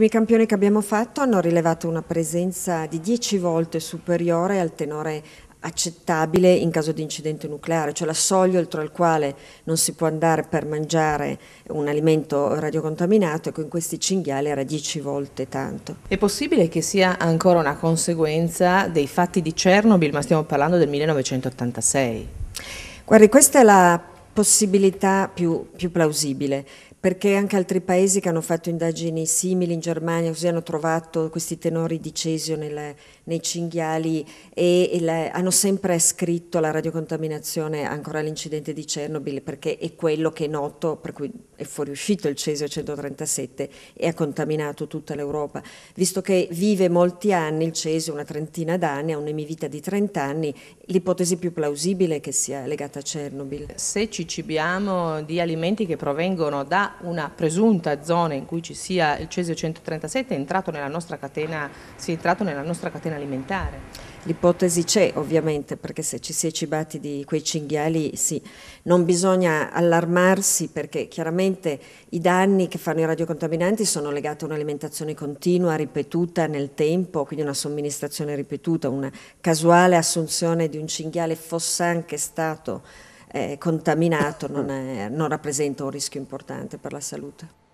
I campioni che abbiamo fatto hanno rilevato una presenza di 10 volte superiore al tenore accettabile in caso di incidente nucleare, cioè la soglia oltre il quale non si può andare per mangiare un alimento radiocontaminato, e con questi cinghiali era 10 volte tanto. È possibile che sia ancora una conseguenza dei fatti di Chernobyl, ma stiamo parlando del 1986? Guardi, questa è la possibilità più, più plausibile perché anche altri paesi che hanno fatto indagini simili in Germania così hanno trovato questi tenori di cesio nelle, nei cinghiali e, e le, hanno sempre scritto la radiocontaminazione ancora all'incidente di Chernobyl perché è quello che è noto per cui è fuoriuscito il cesio 137 e ha contaminato tutta l'Europa visto che vive molti anni il cesio una trentina d'anni ha un'emivita di 30 anni l'ipotesi più plausibile è che sia legata a Chernobyl se ci cibiamo di alimenti che provengono da una presunta zona in cui ci sia il cesio 137 è entrato nella nostra catena, si è entrato nella nostra catena alimentare. L'ipotesi c'è ovviamente perché se ci si è cibati di quei cinghiali sì, non bisogna allarmarsi perché chiaramente i danni che fanno i radiocontaminanti sono legati a un'alimentazione continua, ripetuta nel tempo, quindi una somministrazione ripetuta, una casuale assunzione di un cinghiale fosse anche stato eh, contaminato non, è, non rappresenta un rischio importante per la salute.